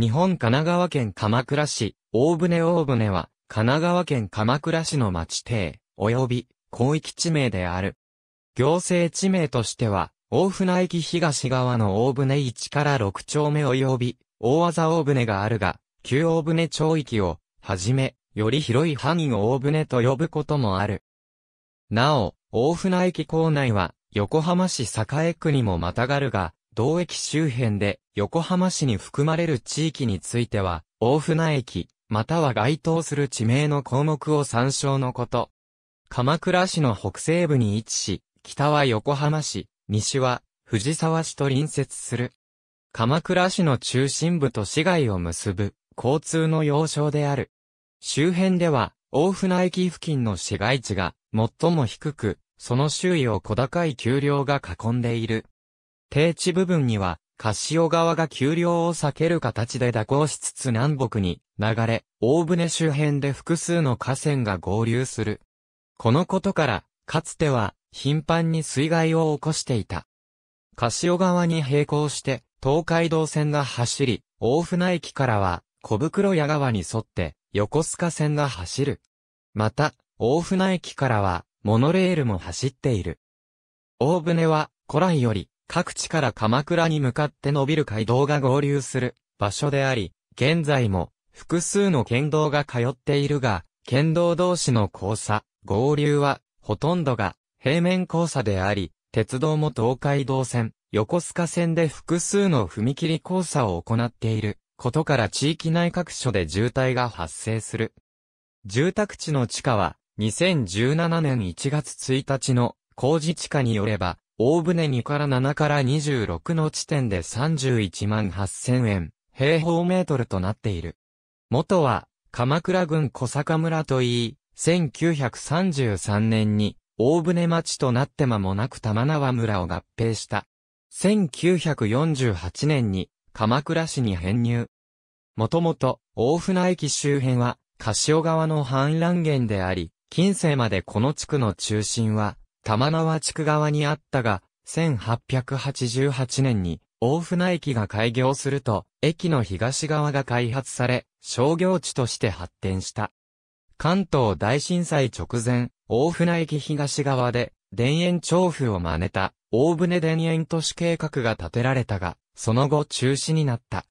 日本神奈川県鎌倉市、大船大船は、神奈川県鎌倉市の町邸、及び、広域地名である。行政地名としては、大船駅東側の大船1から6丁目及び、大技大船があるが、旧大船町域を、はじめ、より広い範囲を大船と呼ぶこともある。なお、大船駅構内は、横浜市栄区にもまたがるが、同駅周辺で横浜市に含まれる地域については、大船駅、または該当する地名の項目を参照のこと。鎌倉市の北西部に位置し、北は横浜市、西は藤沢市と隣接する。鎌倉市の中心部と市街を結ぶ交通の要衝である。周辺では、大船駅付近の市街地が最も低く、その周囲を小高い丘陵が囲んでいる。低地部分には、カシオ川が丘陵を避ける形で蛇行しつつ南北に流れ、大船周辺で複数の河川が合流する。このことから、かつては頻繁に水害を起こしていた。カシオ川に並行して、東海道線が走り、大船駅からは小袋屋川に沿って横須賀線が走る。また、大船駅からはモノレールも走っている。大船は古来より各地から鎌倉に向かって伸びる街道が合流する場所であり、現在も複数の県道が通っているが、県道同士の交差、合流はほとんどが平面交差であり、鉄道も東海道線、横須賀線で複数の踏切交差を行っていることから地域内各所で渋滞が発生する。住宅地の地下は2017年1月1日の工事地下によれば大船2から7から26の地点で31万8000円、平方メートルとなっている。元は、鎌倉郡小坂村といい、1933年に、大船町となって間もなく玉縄村を合併した。1948年に、鎌倉市に編入。もともと、大船駅周辺は、柏川の氾濫源であり、近世までこの地区の中心は、玉縄地区側にあったが、1888年に大船駅が開業すると、駅の東側が開発され、商業地として発展した。関東大震災直前、大船駅東側で、田園調布を真似た、大船田園都市計画が建てられたが、その後中止になった。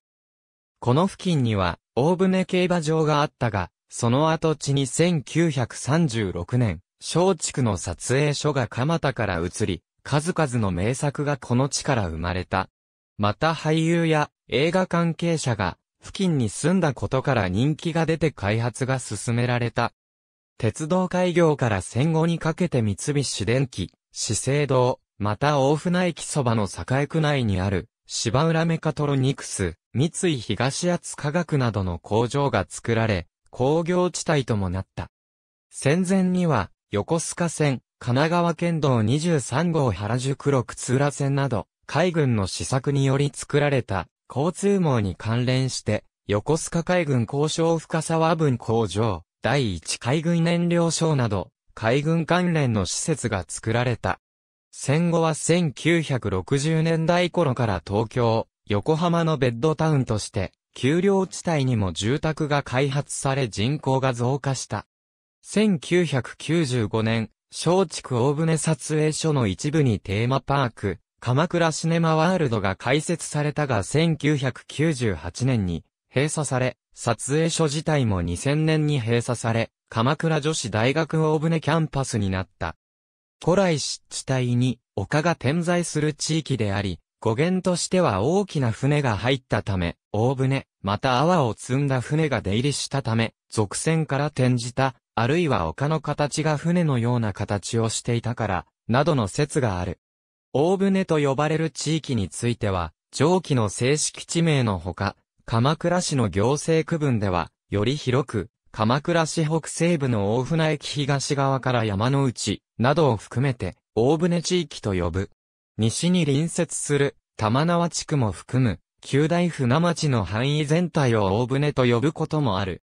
この付近には、大船競馬場があったが、その後地に1936年、松竹の撮影所が蒲田から移り、数々の名作がこの地から生まれた。また俳優や映画関係者が付近に住んだことから人気が出て開発が進められた。鉄道開業から戦後にかけて三菱電機、資生堂、また大船駅そばの栄区内にある芝浦メカトロニクス、三井東厚科学などの工場が作られ、工業地帯ともなった。戦前には横須賀線、神奈川県道23号原宿六通浦線など、海軍の施策により作られた交通網に関連して、横須賀海軍交渉深沢分工場、第一海軍燃料省など、海軍関連の施設が作られた。戦後は1960年代頃から東京、横浜のベッドタウンとして、丘陵地帯にも住宅が開発され人口が増加した。1995年、松竹大船撮影所の一部にテーマパーク、鎌倉シネマワールドが開設されたが1998年に閉鎖され、撮影所自体も2000年に閉鎖され、鎌倉女子大学大船キャンパスになった。古来湿地帯に丘が点在する地域であり、語源としては大きな船が入ったため、大船、また泡を積んだ船が出入りしたため、俗船から転じた、あるいは丘の形が船のような形をしていたから、などの説がある。大船と呼ばれる地域については、上記の正式地名のほか、鎌倉市の行政区分では、より広く、鎌倉市北西部の大船駅東側から山の内、などを含めて、大船地域と呼ぶ。西に隣接する玉縄地区も含む、旧大船町の範囲全体を大船と呼ぶこともある。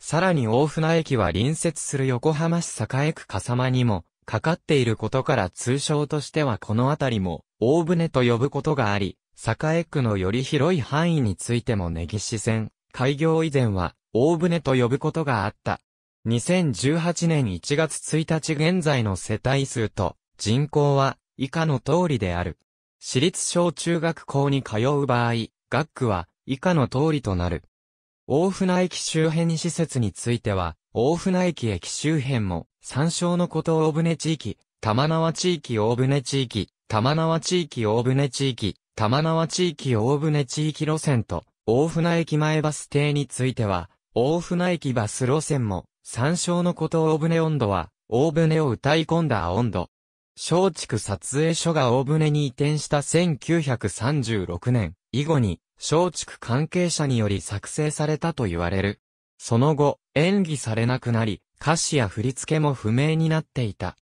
さらに大船駅は隣接する横浜市栄区笠間にも、かかっていることから通称としてはこの辺りも、大船と呼ぶことがあり、栄区のより広い範囲についても根岸線、開業以前は、大船と呼ぶことがあった。2018年1月1日現在の世帯数と、人口は、以下の通りである。私立小中学校に通う場合、学区は以下の通りとなる。大船駅周辺施設については、大船駅駅周辺も、参照のこと大船地域、玉縄地域大船地域、玉縄地域大船地域、玉縄地域大船地域路線と、大船駅前バス停については、大船駅バス路線も、参照のこと大船温度は、大船を歌い込んだ温度。松竹撮影所が大船に移転した1936年以後に松竹関係者により作成されたと言われる。その後、演技されなくなり、歌詞や振り付けも不明になっていた。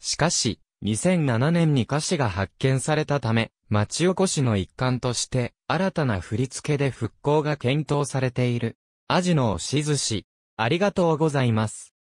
しかし、2007年に歌詞が発見されたため、町おこしの一環として、新たな振り付けで復興が検討されている。アジの押し寿司、ありがとうございます。